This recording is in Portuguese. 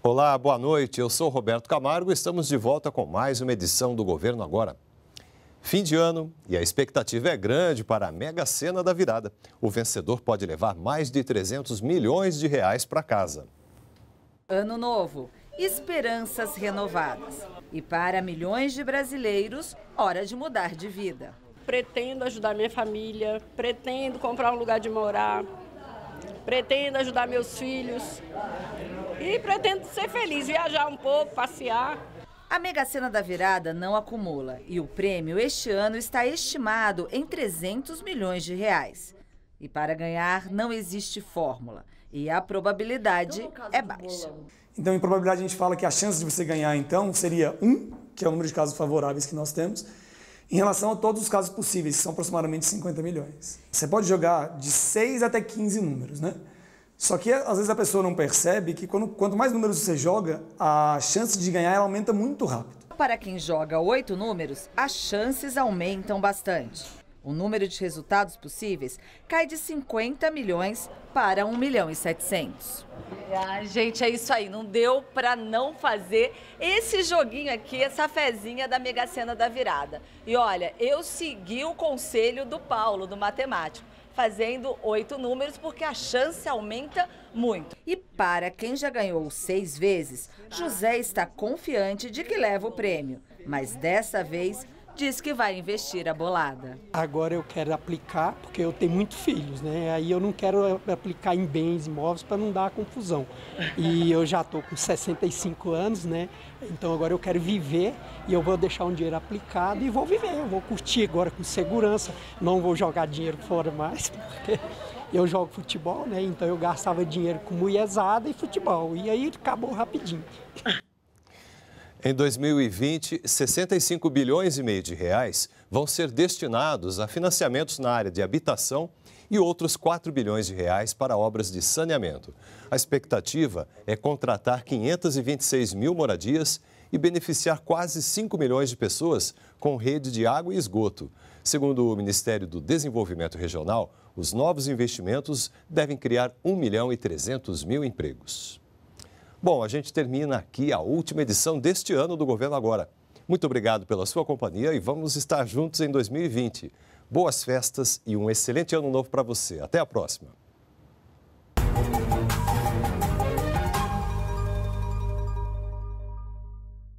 Olá, boa noite. Eu sou Roberto Camargo e estamos de volta com mais uma edição do Governo Agora. Fim de ano e a expectativa é grande para a mega cena da virada. O vencedor pode levar mais de 300 milhões de reais para casa. Ano novo, esperanças renovadas. E para milhões de brasileiros, hora de mudar de vida. Pretendo ajudar minha família, pretendo comprar um lugar de morar, pretendo ajudar meus filhos, e pretendo ser feliz, viajar um pouco, passear. A Mega Sena da Virada não acumula e o prêmio este ano está estimado em 300 milhões de reais. E para ganhar não existe fórmula e a probabilidade então, é baixa. Então, em probabilidade, a gente fala que a chance de você ganhar, então, seria 1, que é o número de casos favoráveis que nós temos, em relação a todos os casos possíveis, que são aproximadamente 50 milhões. Você pode jogar de 6 até 15 números, né? Só que às vezes a pessoa não percebe que quando, quanto mais números você joga, a chance de ganhar aumenta muito rápido. Para quem joga oito números, as chances aumentam bastante. O número de resultados possíveis cai de 50 milhões para 1 milhão e 700. Ah, gente, é isso aí. Não deu para não fazer esse joguinho aqui, essa fezinha da Mega Sena da Virada. E olha, eu segui o conselho do Paulo, do matemático fazendo oito números, porque a chance aumenta muito. E para quem já ganhou seis vezes, José está confiante de que leva o prêmio. Mas dessa vez diz que vai investir a bolada. Agora eu quero aplicar, porque eu tenho muitos filhos, né? Aí eu não quero eh, aplicar em bens imóveis para não dar confusão. E eu já estou com 65 anos, né? Então agora eu quero viver e eu vou deixar um dinheiro aplicado e vou viver. Eu vou curtir agora com segurança, não vou jogar dinheiro fora mais, porque eu jogo futebol, né? Então eu gastava dinheiro com mulherzada e futebol. E aí acabou rapidinho. Em 2020, 65 bilhões e meio de reais vão ser destinados a financiamentos na área de habitação e outros 4 bilhões de reais para obras de saneamento. A expectativa é contratar 526 mil moradias e beneficiar quase 5 milhões de pessoas com rede de água e esgoto. Segundo o Ministério do Desenvolvimento Regional, os novos investimentos devem criar 1 milhão e 300 mil empregos. Bom, a gente termina aqui a última edição deste ano do Governo Agora. Muito obrigado pela sua companhia e vamos estar juntos em 2020. Boas festas e um excelente ano novo para você. Até a próxima.